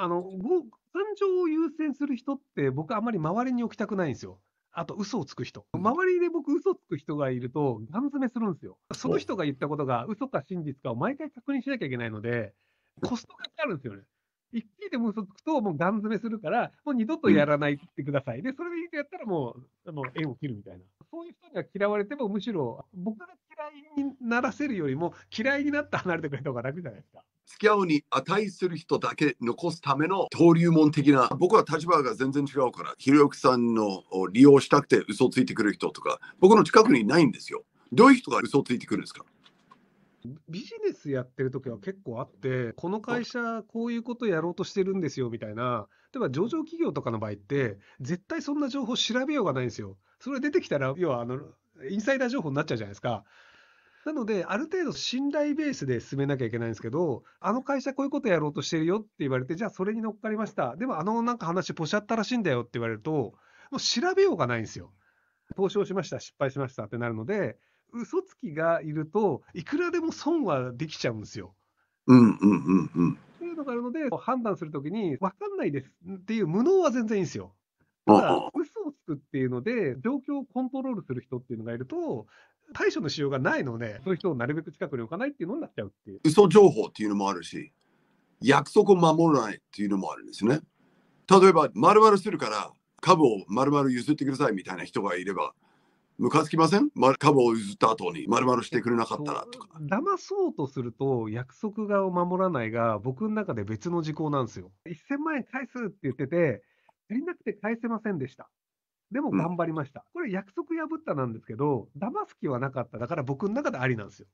あの、感情を優先する人って僕あんまり周りに置きたくないんですよ。あと、嘘をつく人。周りで僕、嘘つく人がいると、ガン詰めするんですよ。その人が言ったことが、嘘か真実かを毎回確認しなきゃいけないので、コストがかかるんですよね。一気でも嘘つくと、もうガン詰めするから、もう二度とやらないってください。で、それでやったらもう、あの、縁を切るみたいな。そういう人には嫌われても、むしろ、僕が嫌いにならせるよりも、嫌いになって離れてくれた方が楽じゃないですか。付き合うに値する人だけ残すための登竜門的な僕は立場が全然違うからひろゆきさんの利用したくて嘘ついてくる人とか僕の近くにないんですよどういう人が嘘ついてくるんですかビジネスやってる時は結構あって、この会社、こういうことやろうとしてるんですよみたいな、例えば上場企業とかの場合って、絶対そんな情報調べようがないんですよ。それ出てきたら、要はあのインサイダー情報になっちゃうじゃないですか。なので、ある程度信頼ベースで進めなきゃいけないんですけど、あの会社こういうことやろうとしてるよって言われて、じゃあそれに乗っかりました。でもあのなんか話ポシャったらしいんだよって言われると、もう調べようがないんですよ。投資をしました、失敗しましたってなるので、嘘つきがいるといくらでも損はできちゃうんですよ。うんうんうんうん。というのがあるので、判断するときに、分かんないですっていう無能は全然いいんですよ。ただ、嘘クっていうので、状況をコントロールする人っていうのがいると、対処のしようがないので、そういう人をなるべく近くに置かないっていうのになっちゃうっていう。嘘情報っていうのもあるし、約束を守らないっていうのもあるんですね。例えば、まるまるするから株をまるまる譲ってくださいみたいな人がいれば、ムカつきません株を譲った後にまるしてくれなかったらとか。騙そうとすると、約束がを守らないが、僕の中で別の事項なんですよ。1000万円返すって言ってて、足りなくて返せませんでした。でも頑張りました。これ約束破ったなんですけど、騙す気はなかった。だから僕の中でありなんですよ。